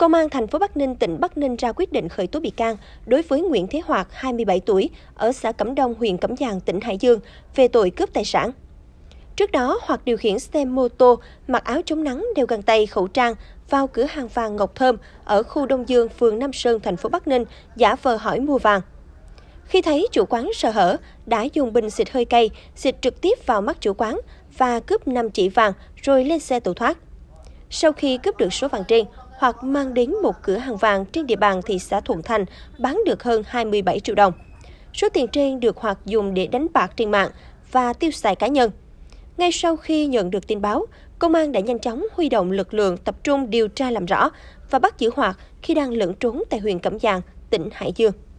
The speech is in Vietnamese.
Công an thành phố Bắc Ninh, tỉnh Bắc Ninh ra quyết định khởi tố bị can đối với Nguyễn Thế Hoạt, 27 tuổi, ở xã Cẩm Đông, huyện Cẩm Giàng, tỉnh Hải Dương, về tội cướp tài sản. Trước đó, Hoạt điều khiển xe mô tô, mặc áo chống nắng, đeo găng tay, khẩu trang vào cửa hàng vàng Ngọc Thơm ở khu Đông Dương, phường Nam Sơn, thành phố Bắc Ninh, giả vờ hỏi mua vàng. Khi thấy chủ quán sợ hở, đã dùng bình xịt hơi cay, xịt trực tiếp vào mắt chủ quán và cướp 5 chỉ vàng rồi lên xe tẩu thoát. Sau khi cướp được số vàng trên, hoặc mang đến một cửa hàng vàng trên địa bàn thị xã Thuận Thành bán được hơn 27 triệu đồng. Số tiền trên được Hoạt dùng để đánh bạc trên mạng và tiêu xài cá nhân. Ngay sau khi nhận được tin báo, công an đã nhanh chóng huy động lực lượng tập trung điều tra làm rõ và bắt giữ Hoạt khi đang lẫn trốn tại huyện Cẩm Giàng, tỉnh Hải Dương.